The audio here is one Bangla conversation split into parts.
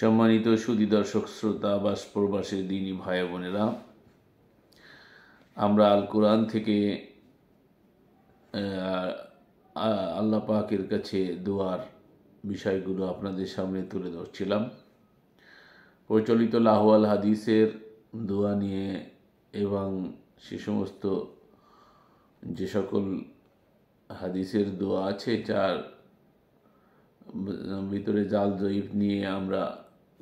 সম্মানিত সুদী দর্শক শ্রোতা আবাস প্রবাসের দিনী ভাই বোনেরা আমরা আল কোরআন থেকে আল্লাহ পাকের কাছে দোয়ার বিষয়গুলো আপনাদের সামনে তুলে ধরছিলাম প্রচলিত লাহওয়াল হাদিসের দোয়া নিয়ে এবং সে সমস্ত যে সকল হাদিসের দোয়া আছে যার ভিতরে জাল জয়ীপ নিয়ে আমরা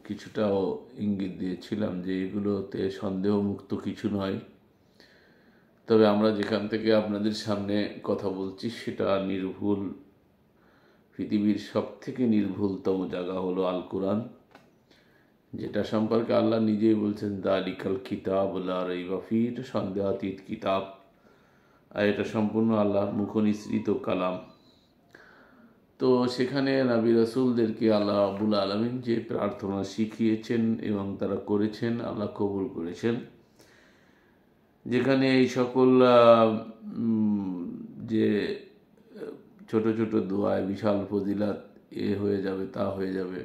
কিছুটাও ইঙ্গিত দিয়েছিলাম যে এগুলোতে সন্দেহমুক্ত কিছু নয় তবে আমরা যেখান থেকে আপনাদের সামনে কথা বলছি সেটা নির্ভুল পৃথিবীর সব থেকে নির্ভুলতম জায়গা হলো আল কোরআন যেটা সম্পর্কে আল্লাহ নিজেই বলছেন দালিকাল কিতাব আর এই বাফি এটা সন্দেহাতীত কিতাব আর এটা সম্পূর্ণ আল্লাহ মুখনিসৃত কালাম তো সেখানে নাবি রাসুলদেরকে আল্লাহ আবুল আলমিন যে প্রার্থনা শিখিয়েছেন এবং তারা করেছেন আল্লাহ কবুল করেছেন যেখানে এই সকল যে ছোট ছোট দোয়ায় বিশাল ফজিলাত এ হয়ে যাবে তা হয়ে যাবে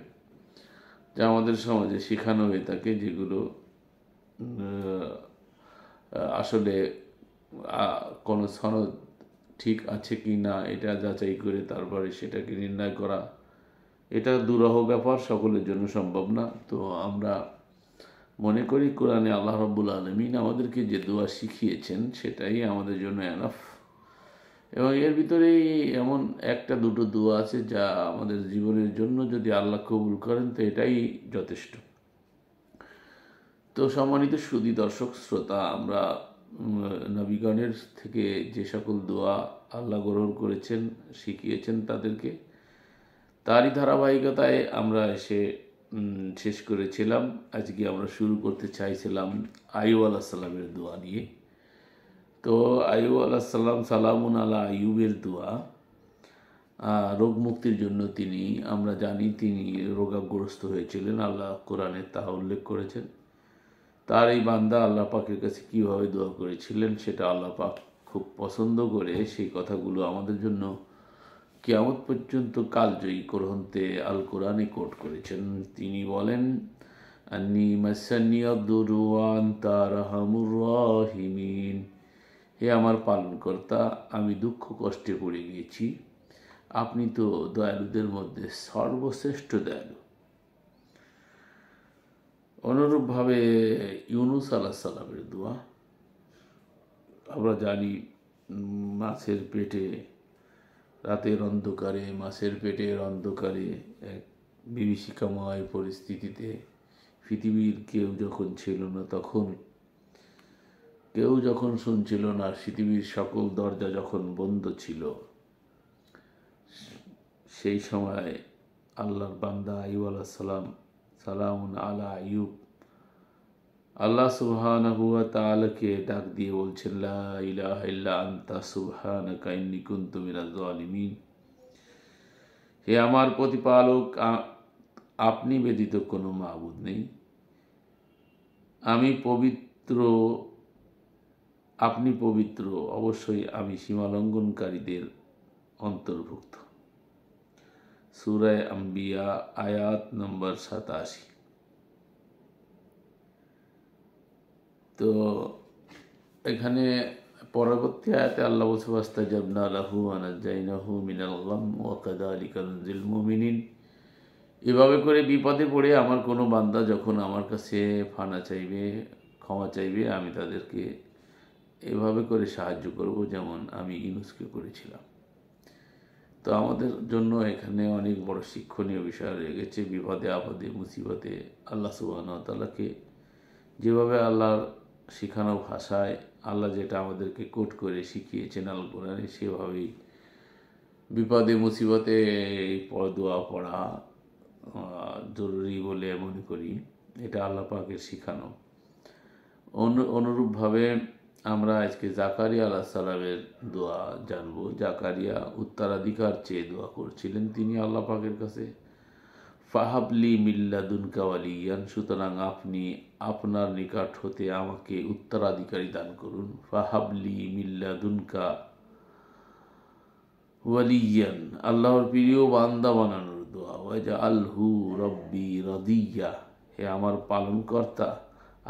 যা আমাদের সমাজে শেখানো হয়ে থাকে যেগুলো আসলে কোনো সনদ ঠিক আছে কি না এটা যাচাই করে তারপরে সেটাকে নির্ণয় করা এটা দুরহ ব্যাপার সকলের জন্য সম্ভব না তো আমরা মনে করি কোরআনে আল্লাহ রব্বুল আলমিন আমাদেরকে যে দোয়া শিখিয়েছেন সেটাই আমাদের জন্য এনাফ এবং এর ভিতরেই এমন একটা দুটো দোয়া আছে যা আমাদের জীবনের জন্য যদি আল্লাহ কবুল করেন তো এটাই যথেষ্ট তো সম্মানিত সুদী দর্শক শ্রোতা আমরা নবীগণের থেকে যে সকল দোয়া আল্লাহ গ্রহণ করেছেন শিখিয়েছেন তাদেরকে তারই ধারাবাহিকতায় আমরা এসে শেষ করেছিলাম আজকে আমরা শুরু করতে চাইছিলাম আয়ু আল্লাহ সাল্লামের দোয়া নিয়ে তো আয়ু আল্লাহ সাল্লাম সালামুন আল্লাহ আয়ুবের দোয়া রোগ মুক্তির জন্য তিনি আমরা জানি তিনি রোগাগ্রস্ত হয়েছিলেন আল্লাহ কোরআনে তা উল্লেখ করেছেন তার এই বান্দা আল্লাহ পাকের কাছে কীভাবে দোয়া করেছিলেন সেটা আল্লাহ পাক খুব পছন্দ করে সেই কথাগুলো আমাদের জন্য কেয়ামত পর্যন্ত কালজয়ী করহন্তে আল কোরআনে কোট করেছেন তিনি বলেন হে আমার পালনকর্তা আমি দুঃখ কষ্টে পড়ে গিয়েছি আপনি তো দয়ালুদের মধ্যে সর্বশ্রেষ্ঠ দয়ালু অনুরূপভাবে ইউনুস আল্লাহ সাল্লামের দোয়া আমরা জানি মাছের পেটে রাতের অন্ধকারে মাছের পেটের অন্ধকারে এক বিভীষিকাময় পরিস্থিতিতে পৃথিবীর কেউ যখন ছিল না তখন কেউ যখন শুনছিল না পৃথিবীর সকল দরজা যখন বন্ধ ছিল সেই সময় আল্লাহর বান্দা আইউ আলাহ সালাম সালামুন আলা ইউব আল্লাহ সুবহান হুয়া ডাক দিয়ে বলছেন ইলাহিল্লা আন্তা সুবহান কাইন্নি কুন্তুমিনা জালিমিন হে আমার প্রতিপালক আপনি ব্যতীত কোনো মাহবুদ নেই আমি পবিত্র আপনি পবিত্র অবশ্যই আমি সীমালঙ্ঘনকারীদের অন্তর্ভুক্ত সুরে আম্বিয়া আয়াত নম্বর সাতাশি তো এখানে পরবর্তী আয়াতে আল্লাহ বসবাস্তা জবনা লাহু আনাজাইনাহু মিনাল গম ওয়াকাদা আলী কারুজিল মুমিনিন এভাবে করে বিপদে পড়ে আমার কোনো বান্দা যখন আমার কাছে ফানা চাইবে ক্ষমা চাইবে আমি তাদেরকে এভাবে করে সাহায্য করব যেমন আমি ইউনুসকে করেছিলাম তো আমাদের জন্য এখানে অনেক বড় শিক্ষণীয় বিষয় রয়ে গেছে বিপদে আপদে মুসিবতে আল্লাহ সুবাহতাল্লাহকে যেভাবে আল্লাহর শেখানো ভাষায় আল্লাহ যেটা আমাদেরকে কোট করে শিখিয়েছেন আল কোরআনে সেভাবেই বিপদে মুসিবতে এই দোয়া পড়া জরুরি বলে মনে করি এটা আল্লাহ পাকের শেখানো অনুরূপভাবে আমরা আজকে জাকারিয়া আল্লাহ সালামের দোয়া জানব জাকারিয়া উত্তরাধিকার চেয়ে দোয়া করছিলেন তিনি আল্লাহ পাকের কাছে ফাহাবলি মিল্লাদুন ইয়ান সুতরাং আপনি আপনার নিকট হতে আমাকে উত্তরাধিকারী দান করুন ফাহাবলি মিল্লাদুনকা ওয়ালিয়ান আল্লাহর প্রিয় বান্দা বানানোর দোয়া ওয়াজা আল্হু রব্বি রদিয়া হে আমার পালনকর্তা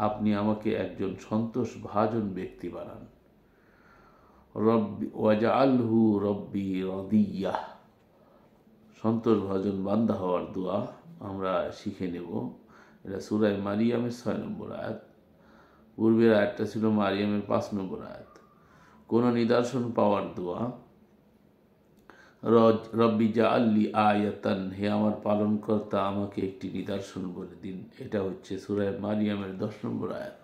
আপনি আমাকে একজন সন্তোষ ভাজন ব্যক্তি বানান রব্বি ওয়াজা আলহু রব্বি রদিয়া সন্তোষ ভাজন বান্ধা হওয়ার দোয়া আমরা শিখে নেব এটা সুরায় মারিয়ামের ছয় নম্বর আয়াত পূর্বের আয়াতটা ছিল মারিয়ামের পাঁচ নম্বর আয়াত কোনো নিদর্শন পাওয়ার দোয়া রব্বি জা আল্লি আয়াতান হে আমার পালনকর্তা আমাকে একটি নিদর্শন বলে দিন এটা হচ্ছে সুরায় মারিয়ামের দশ নম্বর আয়াত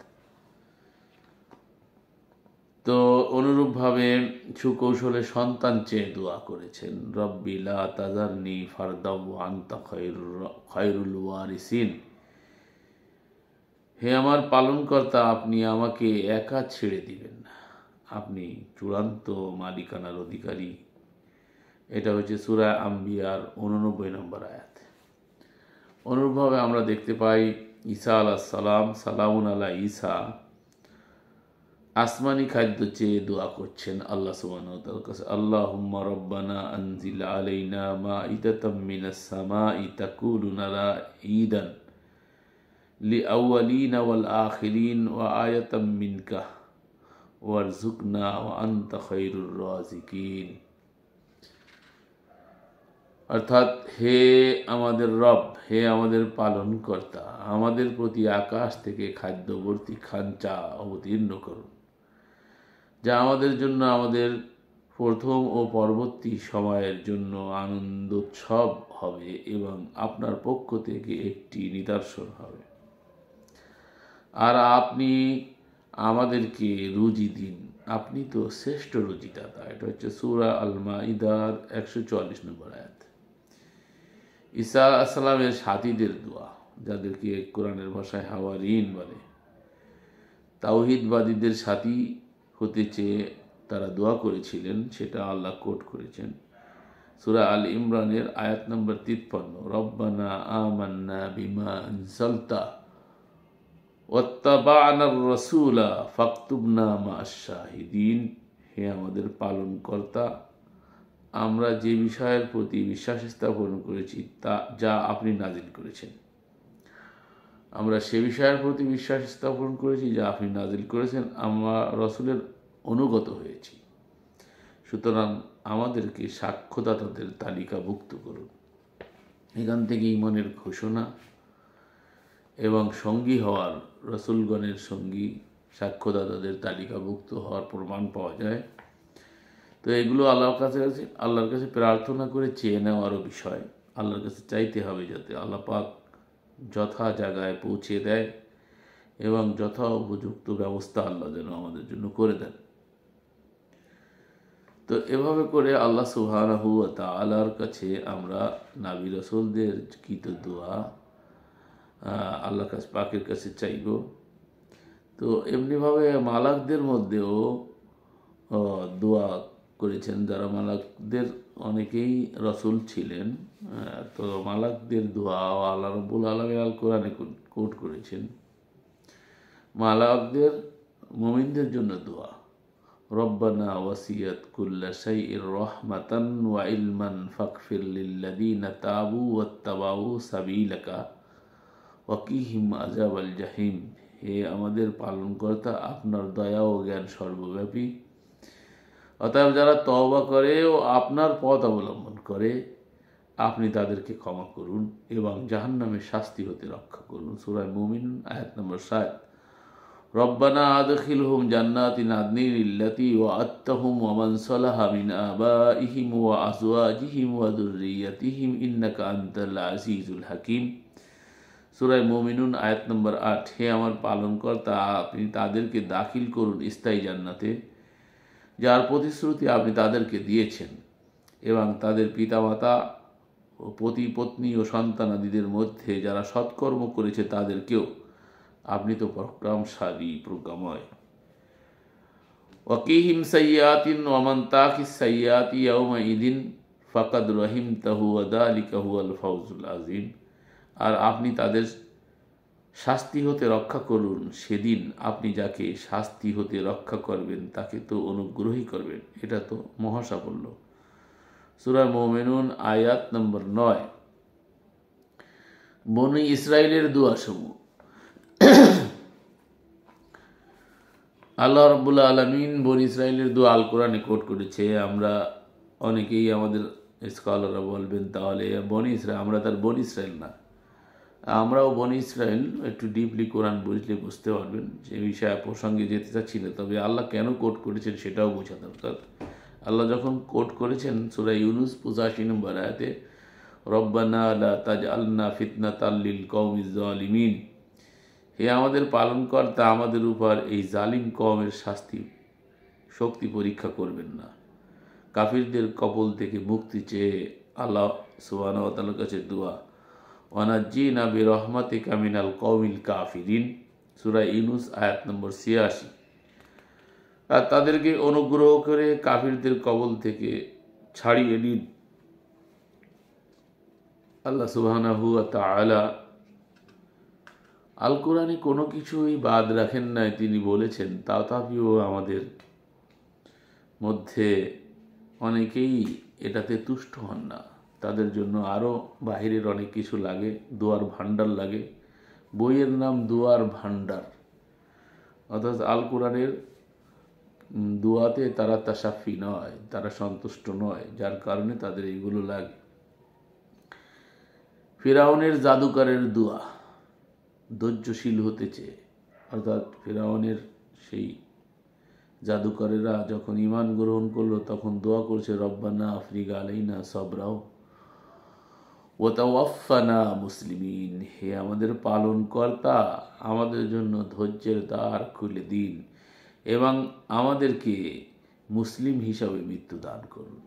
তো অনুরূপভাবে সুকৌশলে সন্তান চেয়ে দোয়া করেছেন রব্বি লা তাজারনি ফারদাউ আন্তা খয়রুল খৈরুল ওয়ারিসিন হে আমার পালনকর্তা আপনি আমাকে একা ছেড়ে দিবেন না আপনি চূড়ান্ত মালিকানার অধিকারী এটা হচ্ছে সুরা আম্বিয়ার উননব্বই নম্বর আয়াত অনুরূপভাবে আমরা দেখতে পাই ঈসা আলা সালাম সালামুন আলা ঈসা আসমানি খাদ্য চেয়ে দোয়া করছেন আল্লাহ সুবাহর কাছে আল্লাহ হুম্মা রব্বানা আনজিল আলাইনা মা ইতাতাম্মিনাসমা ইতাকুলুনারা ঈদান লি আউয়ালিনা ওয়াল আখিরিন ওয়া আয়াতাম ওয়ার জুকনা ও আনতা খৈরুর রাজিকিন অর্থাৎ হে আমাদের রব হে আমাদের পালনকর্তা আমাদের প্রতি আকাশ থেকে খাদ্যবর্তী খাঞ্চা অবতীর্ণ করুন যা আমাদের জন্য আমাদের প্রথম ও পরবর্তী সময়ের জন্য আনন্দোৎসব হবে এবং আপনার পক্ষ থেকে একটি নিদর্শন হবে আর আপনি আমাদেরকে রুজি দিন আপনি তো শ্রেষ্ঠ রুজিদাতা এটা হচ্ছে সুরা আলমা ইদার একশো চল্লিশ নম্বর আয়াত ঈসা আসসালামের সাথীদের দোয়া যাদেরকে কোরআনের ভাষায় ঋণ বলে তাওহিদবাদীদের সাথী হতে চেয়ে তারা দোয়া করেছিলেন সেটা আল্লাহ কোট করেছেন সুরা আল ইমরানের আয়াত নম্বর তিপ্পান্ন রব্বানা আমান্না বিমা আনসালতা ওত্তাবানার রসুলা ফাকতুবনা মা শাহিদিন হে আমাদের পালনকর্তা আমরা যে বিষয়ের প্রতি বিশ্বাস স্থাপন করেছি তা যা আপনি নাজিল করেছেন আমরা সে বিষয়ের প্রতি বিশ্বাস স্থাপন করেছি যা আপনি নাজিল করেছেন আমরা রসুলের অনুগত হয়েছি সুতরাং আমাদেরকে সাক্ষ্যদাতাদের তালিকাভুক্ত করুন এখান থেকে ইমনের ঘোষণা এবং সঙ্গী হওয়ার রসুলগণের সঙ্গী সাক্ষ্যদাতাদের তালিকাভুক্ত হওয়ার প্রমাণ পাওয়া যায় তো এগুলো আল্লাহর কাছে কাছে আল্লাহর কাছে প্রার্থনা করে চেয়ে নেওয়ারও বিষয় আল্লাহর কাছে চাইতে হবে যাতে আল্লাহ পাক যথা জায়গায় পৌঁছে দেয় এবং যথা উপযুক্ত ব্যবস্থা আল্লাহ যেন আমাদের জন্য করে দেন তো এভাবে করে আল্লাহ সুবহানাহু ওয়া কাছে আমরা নাবি রসুলদের কৃত দোয়া আল্লাহ কাছ পাকের কাছে চাইব তো এমনিভাবে মালাকদের মধ্যেও দোয়া করেছেন যারা মালাকদের অনেকেই রসুল ছিলেন তো মালাকদের দোয়া আল্লাহ রব্বুল আলম আল কোরআনে কোট করেছেন মালাকদের মোমিনদের জন্য দোয়া রব্বানা ওয়াসিয়াত কুল্লা সাই ইর রহমাতান ওয়া ইলমান ফাকফির লিল্লাদিনা তাবু ওয়াত্তাবাউ সাবিলাকা ওয়াকিহিম আজাব আল জাহিম হে আমাদের পালনকর্তা আপনার দয়া ও জ্ঞান সর্বব্যাপী অতএব যারা তওবা করে ও আপনার পথ অবলম্বন করে আপনি তাদেরকে ক্ষমা করুন এবং জাহান্নামের শাস্তি হতে রক্ষা করুন সুরায় মুমিন আয়াত নম্বর সাত রব্বানা আদখিল হুম জান্নাতি নাদনির ইল্লাতি ও আত্মহুম ওমান সলাহা মিন আবা ইহিম ও আজওয়া জিহিম ওয়া দুর্রিয়াতিহিম ইন্নাকা আজিজুল হাকিম সুরায় মোমিনুন আয়াত নম্বর আট হে আমার পালনকর্তা আপনি তাদেরকে দাখিল করুন স্থায়ী জান্নাতে যার প্রতিশ্রুতি আপনি তাদেরকে দিয়েছেন এবং তাদের পিতা মাতা ও পতি পত্নী ও সন্তানাদিদের মধ্যে যারা সৎকর্ম করেছে তাদেরকেও আপনি তো পরাক্রমশালী প্রজ্ঞাময় ওকিহিম সৈয়াতিন ওমন তাকি সৈয়াতি ওমা ইদিন ফকদ রহিম তাহু আদা আলী কাহু আল ফৌজুল আজিম আর আপনি তাদের শাস্তি হতে রক্ষা করুন সেদিন আপনি যাকে শাস্তি হতে রক্ষা করবেন তাকে তো অনুগ্রহী করবেন এটা তো মহাসাফল্য সুরায় মোমেনুন আয়াত নম্বর নয় বনি ইসরায়েলের দুয়াসমূহ আল্লাহ রবুল্লা আলমিন বন ইসরায়েলের দু আল কোরআনে কোট করেছে আমরা অনেকেই আমাদের স্কলাররা বলবেন তাহলে বন ইসরা আমরা তার বন ইসরায়েল না আমরাও বনি ইসরায়েল একটু ডিপলি কোরআন বুঝলে বুঝতে পারবেন যে বিষয়ে প্রসঙ্গে যেতে চাচ্ছি না তবে আল্লাহ কেন কোট করেছেন সেটাও বোঝা দরকার আল্লাহ যখন কোট করেছেন সুরাই ইউনুস পঁচাশি নম্বর আয়াতে রব্বানা আলা তাজ আল্লা ফিতনা তাল্লিল আলিমিন হে আমাদের পালনকর্তা আমাদের উপর এই জালিম কমের শাস্তি শক্তি পরীক্ষা করবেন না কাফিরদের কপল থেকে মুক্তি চেয়ে আল্লাহ সুবাহ কাছে দোয়া ওয়ানাজ্জিনা বি রহমাতিকা মিনাল কৌমিল কাফিরিন সুরা ইউনুস আয়াত নম্বর ছিয়াশি আর তাদেরকে অনুগ্রহ করে কাফিরদের কবল থেকে ছাড়িয়ে নিন আল্লাহ সুবাহানাহু তালা আল কোরআনে কোনো কিছুই বাদ রাখেন নাই তিনি বলেছেন তাতাপিও আমাদের মধ্যে অনেকেই এটাতে তুষ্ট হন না তাদের জন্য আরও বাহিরের অনেক কিছু লাগে দুয়ার ভাণ্ডার লাগে বইয়ের নাম দুয়ার ভাণ্ডার অর্থাৎ আল কোরআনের দুয়াতে তারা তাসাফি নয় তারা সন্তুষ্ট নয় যার কারণে তাদের এইগুলো লাগে ফেরাউনের জাদুকারের দোয়া ধৈর্যশীল হতে চেয়ে অর্থাৎ ফেরাউনের সেই জাদুকরেরা যখন ইমান গ্রহণ করলো তখন দোয়া করছে রব্বানা আফ্রিকা আলাইনা সবরাও ওতাওয়াফানা মুসলিমিন হে আমাদের পালনকর্তা আমাদের জন্য ধৈর্যের দ্বার খুলে দিন এবং আমাদেরকে মুসলিম হিসাবে মৃত্যু দান করুন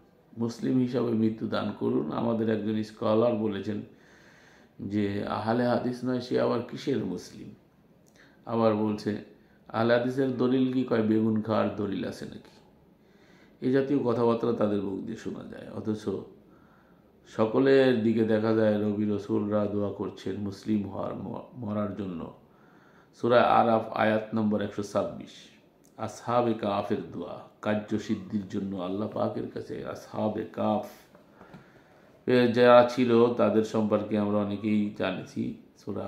মুসলিম হিসাবে মৃত্যু দান করুন আমাদের একজন স্কলার বলেছেন যে আহলে হাদিস নয় সে আবার কিসের মুসলিম আবার বলছে আহলে হাদিসের দলিল কি কয় বেগুন খাওয়ার দলিল আছে নাকি এ জাতীয় কথাবার্তা তাদের বুক দিয়ে শোনা যায় অথচ সকলের দিকে দেখা যায় রবি রসুলরা দোয়া করছেন মুসলিম হওয়ার মরার জন্য সুরায় আফ আয়াত নম্বর একশো ছাব্বিশ আসহাবে কাফের দোয়া কার্যসিদ্ধির জন্য আল্লাহ পাকের কাছে আসহাবে কাফ যারা ছিল তাদের সম্পর্কে আমরা অনেকেই জানেছি সুরা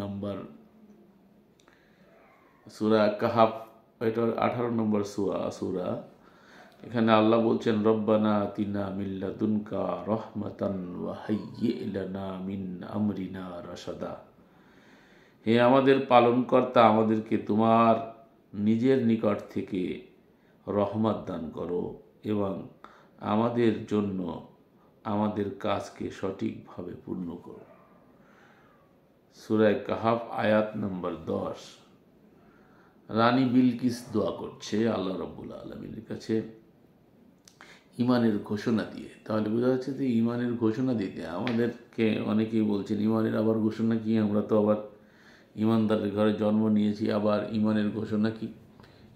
নম্বর সুরা কাহাফ এটা আঠারো নম্বর সুয়া সুরা এখানে আল্লাহ বলছেন রব্বানা তিনা মিল্লা দুনকা রহমাতান ওয়াহাইয়েলানা মিন আমরিনা রসাদা হে আমাদের পালনকর্তা আমাদেরকে তোমার নিজের নিকট থেকে রহমত দান করো এবং আমাদের জন্য আমাদের কাজকে সঠিকভাবে পূর্ণ করো সুরায় কাহাফ আয়াত নম্বর দশ রানী বিলকিস দোয়া করছে আল্লাহ রব্বুল আলমীর কাছে ইমানের ঘোষণা দিয়ে তাহলে বোঝা যাচ্ছে যে ইমানের ঘোষণা দিতে আমাদেরকে অনেকেই বলছেন ইমানের আবার ঘোষণা কি আমরা তো আবার ইমানদারের ঘরে জন্ম নিয়েছি আবার ইমানের ঘোষণা কি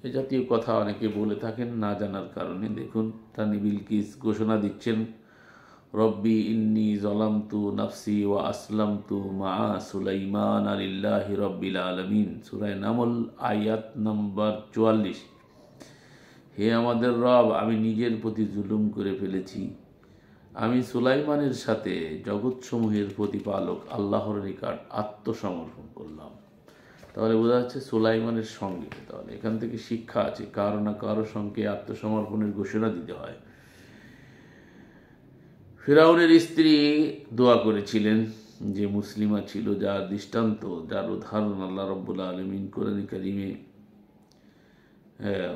এ জাতীয় কথা অনেকে বলে থাকেন না জানার কারণে দেখুন রানী বিলকিস ঘোষণা দিচ্ছেন রব্বি ইন্নি জলামতু নাফসি ওয়া আসলামতু মা সুলাইমান আলিল্লাহি রব্বিল আলমিন সুরাই নামল আয়াত নম্বর চুয়াল্লিশ হে আমাদের রব আমি নিজের প্রতি জুলুম করে ফেলেছি আমি সুলাইমানের সাথে জগৎসমূহের প্রতিপালক আল্লাহর নিকট আত্মসমর্পণ করলাম তাহলে বোঝা যাচ্ছে সুলাইমানের সঙ্গে তাহলে এখান থেকে শিক্ষা আছে কারো না কারো সঙ্গে আত্মসমর্পণের ঘোষণা দিতে হয় ফেরাউনের স্ত্রী দোয়া করেছিলেন যে মুসলিমা ছিল যার দৃষ্টান্ত যার উদাহরণ আল্লাহ রব্বুল্লা আলমিন কোরআন করিমে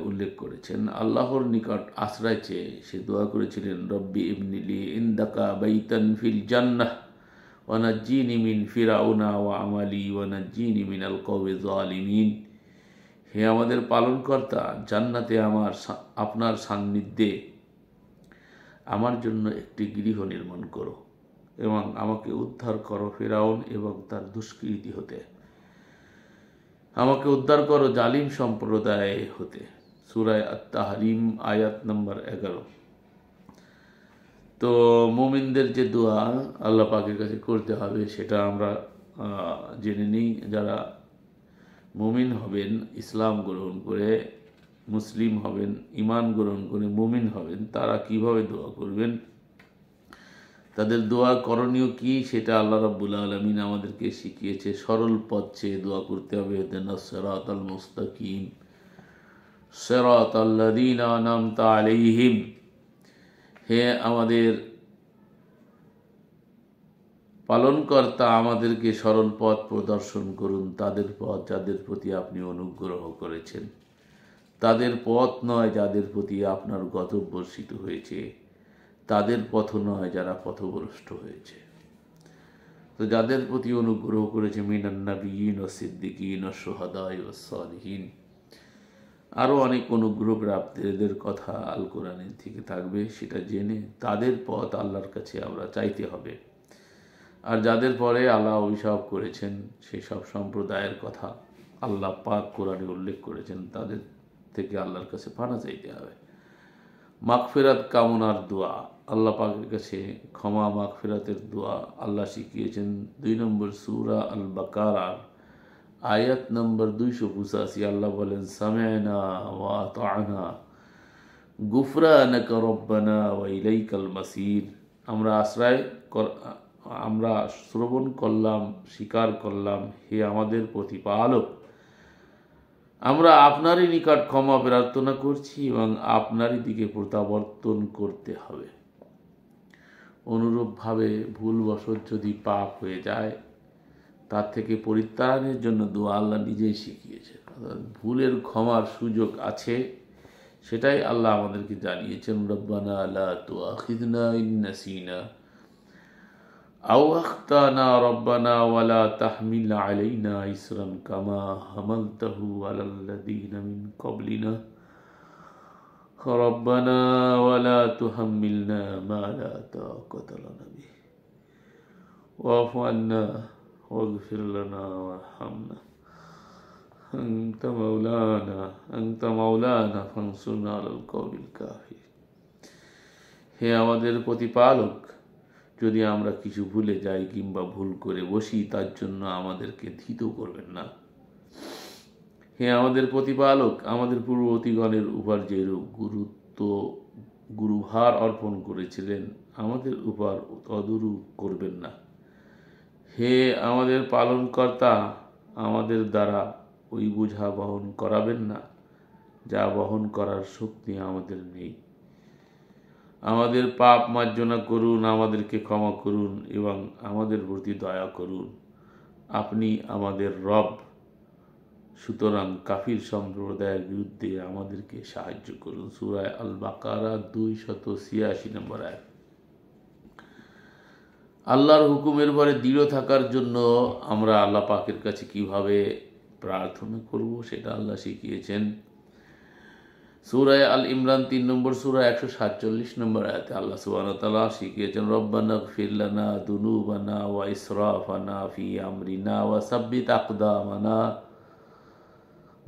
উল্লেখ করেছেন আল্লাহর নিকট আশ্রয় চেয়ে সে দোয়া করেছিলেন রব্বি ইমনিলি ইন্দাকা বাইতান ফিল জান্নাহ ওয়ানাজ্জিনি মিন ফিরাউনা ওয়া আমালি ওয়ানাজ্জিনি মিন আল কওয়ে জালিমিন হে আমাদের পালনকর্তা জান্নাতে আমার আপনার সান্নিধ্যে আমার জন্য একটি গৃহ নির্মাণ করো এবং আমাকে উদ্ধার করো ফেরাউন এবং তার দুষ্কৃতি হতে আমাকে উদ্ধার করো জালিম সম্প্রদায় হতে সুরায় হারিম আয়াত নম্বর এগারো তো মোমিনদের যে দোয়া আল্লাহ পাকের কাছে করতে হবে সেটা আমরা জেনে নিই যারা মুমিন হবেন ইসলাম গ্রহণ করে মুসলিম হবেন ইমান গ্রহণ করে মুমিন হবেন তারা কিভাবে দোয়া করবেন তাদের দোয়া করণীয় কি সেটা আল্লাহ রাবুল আলমিন আমাদেরকে শিখিয়েছে সরল পথ চেয়ে দোয়া করতে হবে দেনা সেরাত আল মুস্তাকিম সেরাত আল্লাদিন আনাম তালিহিম হে আমাদের পালনকর্তা আমাদেরকে সরল পথ প্রদর্শন করুন তাদের পথ যাদের প্রতি আপনি অনুগ্রহ করেছেন তাদের পথ নয় যাদের প্রতি আপনার গতব্যর্ষিত হয়েছে তাদের পথ নয় যারা পথভ্রষ্ট হয়েছে তো যাদের প্রতি অনুগ্রহ করেছে মিনান্নাবিহীন ও সিদ্দিকীন ও সোহাদাই ও সলহীন আরও অনেক অনুগ্রহ প্রাপ্তদের কথা আল কোরআনের থেকে থাকবে সেটা জেনে তাদের পথ আল্লাহর কাছে আমরা চাইতে হবে আর যাদের পরে আল্লাহ অভিশাপ করেছেন সেই সব সম্প্রদায়ের কথা আল্লাহ পাক কোরআনে উল্লেখ করেছেন তাদের থেকে আল্লাহর কাছে পানা চাইতে হবে মাকফেরাত কামনার দোয়া আল্লাহ পাকের কাছে ক্ষমা মাগ ফেরাতের দোয়া আল্লাহ শিখিয়েছেন দুই নম্বর সুরা আল বাকার আয়াত নম্বর দুইশো পঁচাশি আল্লাহ বলেন সামেনা ওয়া তানা গুফরান রব্বানা ওয়াইলাই কাল মাসির আমরা আশ্রয় আমরা শ্রবণ করলাম স্বীকার করলাম হে আমাদের প্রতিপালক আমরা আপনারই নিকট ক্ষমা প্রার্থনা করছি এবং আপনারই দিকে প্রত্যাবর্তন করতে হবে অনুরূপভাবে ভুলবশত যদি পাপ হয়ে যায় তার থেকে পরিত্রাণের জন্য দোয়া আল্লাহ নিজেই শিখিয়েছেন ভুলের ক্ষমার সুযোগ আছে সেটাই আল্লাহ আমাদেরকে জানিয়েছেন রব্বানা আল্লাহ তো আখিদনা ইন্নাসিনা আও আখতানা রব্বানা ওয়ালা তাহমিল আলাইনা ইসরান কামা হামালতাহু আলাল্লাযীনা মিন ক্বাবলিনা ربنا ولا تحملنا ما لا طاقة لنا به واعف عنا واغفر لنا وارحمنا أنت مولانا أنت مولانا فانصرنا على القوم الكافر হে আমাদের প্রতিপালক যদি আমরা কিছু ভুলে যাই কিংবা ভুল করে বসি তার জন্য আমাদেরকে ধীত করবেন না হে আমাদের প্রতিপালক আমাদের পূর্ববর্তীগণের উপর যেরূপ গুরুত্ব গুরুভার অর্পণ করেছিলেন আমাদের উপর অদুরু করবেন না হে আমাদের পালনকর্তা আমাদের দ্বারা ওই বোঝা বহন করাবেন না যা বহন করার শক্তি আমাদের নেই আমাদের পাপ মার্জনা করুন আমাদেরকে ক্ষমা করুন এবং আমাদের প্রতি দয়া করুন আপনি আমাদের রব সুতরাং কাফির সম্প্রদায়ের বিরুদ্ধে আমাদেরকে সাহায্য করুন সুরায় আল বাকারা দুই শত ছিয়াশি নম্বর এক আল্লাহর হুকুমের পরে দৃঢ় থাকার জন্য আমরা আল্লাহ পাকের কাছে কিভাবে প্রার্থনা করব সেটা আল্লাহ শিখিয়েছেন সুরায় আল ইমরান তিন নম্বর সুরা একশো সাতচল্লিশ নম্বর আয়াতে আল্লাহ সুবাহতালা শিখিয়েছেন রব্বানা ফিরলানা দুনুবানা ওয়া ইসরাফানা ফি আমরিনা ওয়া সাব্বিত আকদামানা মানা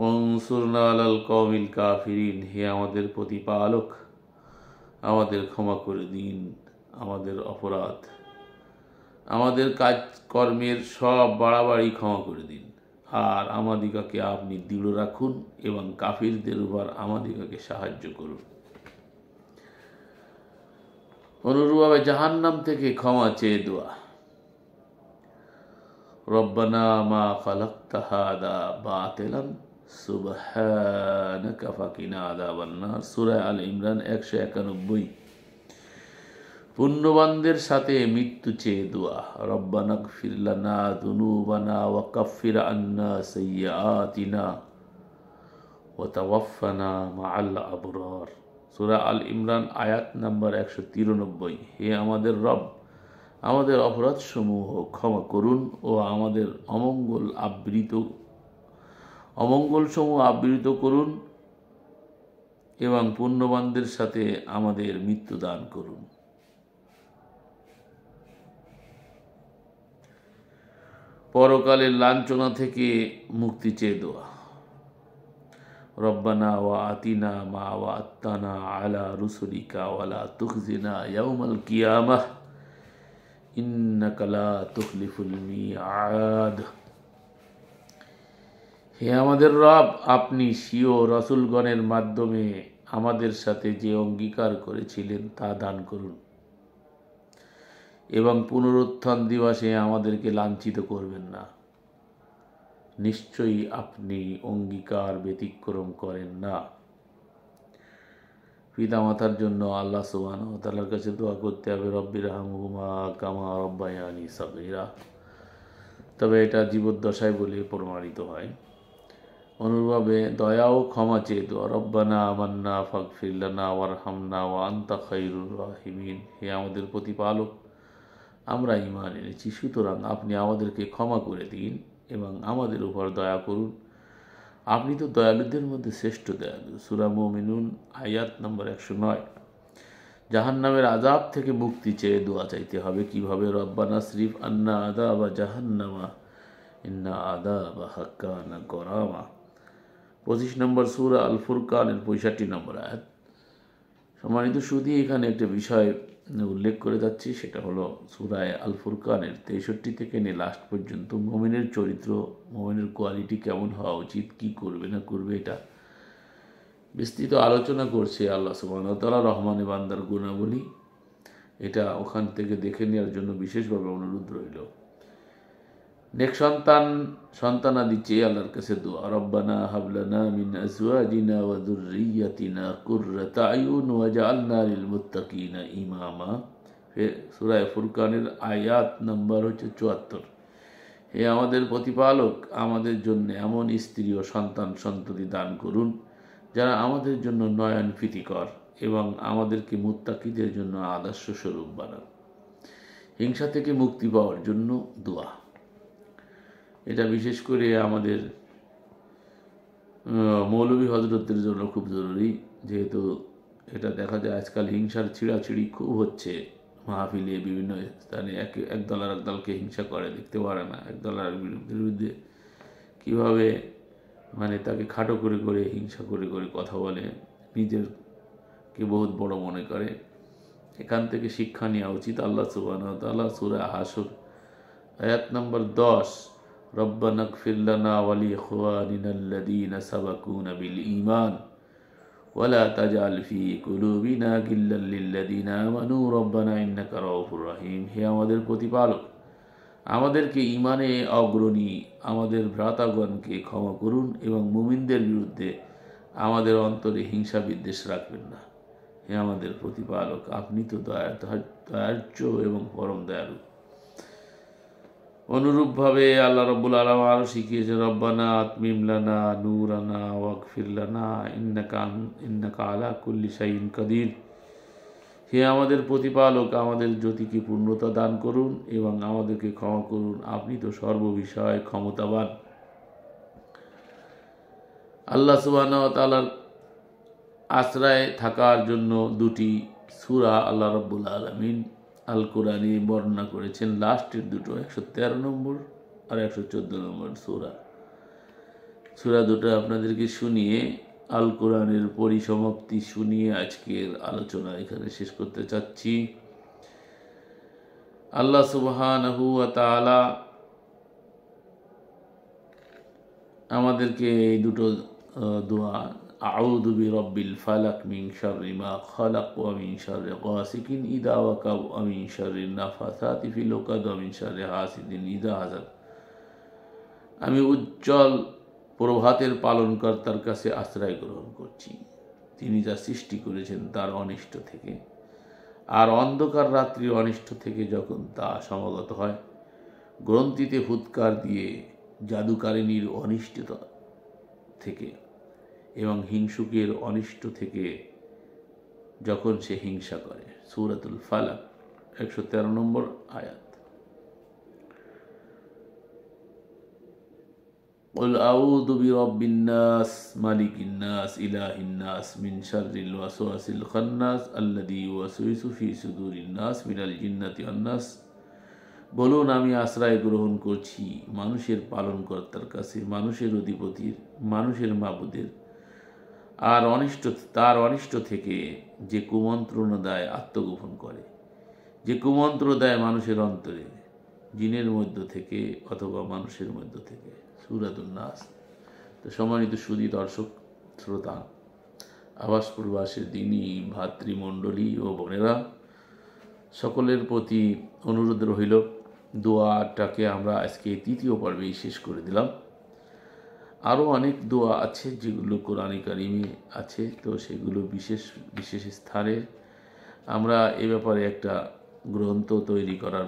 আলাল কমিল কাফিরিন হে আমাদের প্রতিপালক আমাদের ক্ষমা করে দিন আমাদের অপরাধ আমাদের কাজ কর্মের সব বাড়াবাড়ি ক্ষমা করে দিন আর আমাদিগাকে আপনি দৃঢ় রাখুন এবং কাফিরদের উপর আমাদিগাকে সাহায্য করুন অনুরূপভাবে জাহান্নাম থেকে ক্ষমা চেয়ে দোয়া রব্বানা মা ফালাক্তাহাদা বা তেলান্ত সুবহানাকা ফাকিনা আযাবান্নার পুণ্যবানদের সাথে মৃত্যু চেয়ে দোয়া রব্বানা ফিরলানা দুনুবানা ওয়া কাফির আন্না সাইয়্যাতিনা ওয়া তাওয়াফানা আল্লাহ আবরার সুরা আল ইমরান আয়াত নাম্বার তিরানব্বই হে আমাদের রব আমাদের অপরাধসমূহ ক্ষমা করুন ও আমাদের অমঙ্গল আবৃত অমঙ্গলসমূহ আবৃত করুন এবং পুণ্যবানদের সাথে আমাদের মৃত্যু দান করুন পরকালের লাঞ্ছনা থেকে মুক্তি চেয়ে দেওয়া রব্বানা ওয়া আতিনা মা ওয়া আত্তানা আলা রুসুলিকা ওয়ালা তুখজিনা ইয়াউমাল কিয়ামাহ ইন্নাকা লা তুখলিফুল মিআদ হে আমাদের রব আপনি সিও রসুলগণের মাধ্যমে আমাদের সাথে যে অঙ্গীকার করেছিলেন তা দান করুন এবং পুনরুত্থান দিবসে আমাদেরকে লাঞ্ছিত করবেন না নিশ্চয়ই আপনি অঙ্গীকার ব্যতিক্রম করেন না পিতামাতার জন্য আল্লাহ সোহান ও তালার কাছে দোয়া করতে হবে রব্বির হামুমা কামা রব্বায়ানি সাবেরা তবে এটা জীবদ্দশায় বলে প্রমাণিত হয় অনুরভাবে দয়া ও ক্ষমা চেয়ে দোয়া রব্বানা আমান্না ফাগফিল্লানা ওয়ারহামনা ওয়া আন্তা খাইরুর রাহিমিন হে আমাদের প্রতিপালক আমরা ইমান এনেছি সুতরাং আপনি আমাদেরকে ক্ষমা করে দিন এবং আমাদের উপর দয়া করুন আপনি তো দয়ালুদের মধ্যে শ্রেষ্ঠ দয়ালু সুরা মোমিনুন আয়াত নম্বর একশো নয় জাহান্নামের আজাব থেকে মুক্তি চেয়ে দোয়া চাইতে হবে কিভাবে রব্বানা শরীফ আন্না আদা বা জাহান্নামা ইন্না আদা বা না গরামা পঁচিশ নম্বর সুরা আল ফুরকানের পঁয়ষট্টি নম্বর আয়াত সম্মানিত শুধু এখানে একটা বিষয় উল্লেখ করে যাচ্ছি সেটা হলো সুরায় আল ফুরকানের তেষট্টি থেকে নিয়ে লাস্ট পর্যন্ত মোমেনের চরিত্র মোমেনের কোয়ালিটি কেমন হওয়া উচিত কি করবে না করবে এটা বিস্তৃত আলোচনা করছে আল্লাহ সুবাহতালা রহমান বান্দার গুণাবলী এটা ওখান থেকে দেখে নেওয়ার জন্য বিশেষভাবে অনুরোধ রইল নেক সন্তান সন্তানাদি চেয়ে আল্লাহর কাছে দোয়া রব্বানা হাবলানা মিন আজওয়াজিনা ওয়া যুররিয়াতিনা কুররাতা আয়ুন ওয়াজআলনা লিল মুত্তাকিনা ইমামা সূরা ফুরকানের আয়াত নাম্বার হচ্ছে 74 হে আমাদের প্রতিপালক আমাদের জন্য এমন স্ত্রী ও সন্তান সন্ততি দান করুন যারা আমাদের জন্য নয়ন প্রীতিকর এবং আমাদেরকে মুত্তাকিদের জন্য আদর্শ স্বরূপ বানান হিংসা থেকে মুক্তি পাওয়ার জন্য দোয়া এটা বিশেষ করে আমাদের মৌলভী হজরতদের জন্য খুব জরুরি যেহেতু এটা দেখা যায় আজকাল হিংসার ছিঁড়াছিঁড়ি খুব হচ্ছে মাহফিলে বিভিন্ন স্থানে এক একদল আর একদলকে হিংসা করে দেখতে পারে না একদল আর বিরুদ্ধের বিরুদ্ধে কীভাবে মানে তাকে খাটো করে করে হিংসা করে করে কথা বলে নিজেরকে বহুত বড় মনে করে এখান থেকে শিক্ষা নেওয়া উচিত আল্লাহ সুবাহ আল্লাহ সুরা হাসুর আয়াত নম্বর দশ ربنا اغفر لنا ولإخواننا الذين سبقونا بالإيمان ولا تجعل في قلوبنا غلا للذين آمنوا ربنا إنك رؤوف رحيم হে আমাদের প্রতিপালক আমাদেরকে ইমানে অগ্রণী আমাদের ভ্রাতাগণকে ক্ষমা করুন এবং মুমিনদের বিরুদ্ধে আমাদের অন্তরে হিংসা বিদ্বেষ রাখবেন না হে আমাদের প্রতিপালক আপনি তো দয়া দয়ার্য এবং পরম দয়ালু অনুরূপভাবে আল্লাহ রব্বুল আলম আরও শিখিয়েছে রব্বানা আতমিমলানা নূরানা ওয়াকফিরলানা ইন্নাকা ইন্নাকা আলা কুল্লি সাইন কদির হে আমাদের প্রতিপালক আমাদের জ্যোতিকে পূর্ণতা দান করুন এবং আমাদেরকে ক্ষমা করুন আপনি তো সর্ববিষয়ে ক্ষমতাবান আল্লাহ সুবাহর আশ্রয় থাকার জন্য দুটি সুরা আল্লাহ রব্বুল আলমিন আল কোরআনি বর্ণনা করেছেন লাস্টের দুটো একশো তেরো নম্বর আর একশো চোদ্দো নম্বর সুরা সুরা দুটো আপনাদেরকে শুনিয়ে আল কোরআনের পরিসমাপ্তি শুনিয়ে আজকের আলোচনা এখানে শেষ করতে চাচ্ছি আল্লাহ সুবহান আমাদেরকে এই দুটো দোয়া أعوذ برب الفلق من شر ما خلق ومن شر غاسق إذا وقب ومن شر النفاثات في العقد ومن شر حاسد إذا حسد আমি উজ্জ্বল প্রভাতের পালনকর্তার কাছে আশ্রয় গ্রহণ করছি তিনি যা সৃষ্টি করেছেন তার অনিষ্ট থেকে আর অন্ধকার রাত্রির অনিষ্ট থেকে যখন তা সমাগত হয় গ্রন্থিতে হুৎকার দিয়ে জাদুকারিনীর অনিষ্টতা থেকে এবং হিংসুকের অনিষ্ট থেকে যখন সে হিংসা করে সুরাতুল ফালাক একশো তেরো নম্বর আয়াত قل أعوذ برب الناس ملك الناس إله الناس من شر الوسواس الخناس الذي يوسوس في صدور الناس من الجنة والناس বলুন আমি আশ্রয় গ্রহণ করছি মানুষের পালনকর্তার কাছে মানুষের অধিপতির মানুষের মাবুদের আর অনিষ্ট তার অনিষ্ট থেকে যে কুমন্ত্রণ দেয় আত্মগোপন করে যে কুমন্ত্র দেয় মানুষের অন্তরে জিনের মধ্য থেকে অথবা মানুষের মধ্য থেকে সুরাতুল্লাস তো সম্মানিত সুদী দর্শক শ্রোতা আবাস প্রবাসের দিনই ভাতৃমণ্ডলী ও বোনেরা সকলের প্রতি অনুরোধ রহিল দোয়াটাকে আমরা আজকে তৃতীয় পর্বেই শেষ করে দিলাম আরও অনেক দোয়া আছে যেগুলো কোরআনে কারিমে আছে তো সেগুলো বিশেষ বিশেষ স্থানে আমরা এ ব্যাপারে একটা গ্রন্থ তৈরি করার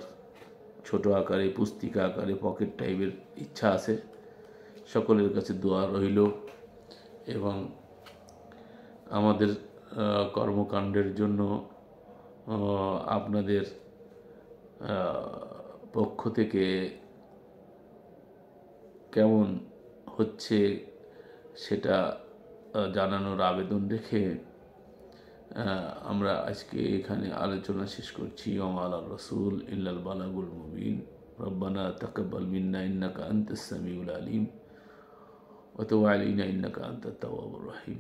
ছোট আকারে পুস্তিকা আকারে পকেট টাইপের ইচ্ছা আছে সকলের কাছে দোয়া রইল এবং আমাদের কর্মকাণ্ডের জন্য আপনাদের পক্ষ থেকে কেমন হচ্ছে সেটা জানানোর আবেদন রেখে আমরা আজকে এখানে আলোচনা শেষ করছি আল রসুল ইল্লাল বালাগুল মুবিন রব্বানা তাকব্বাল মিন্না ইন্নাকা আন্ত সামিউল আলিম وتب علينا ইন্নাকা أنت التواب রহিম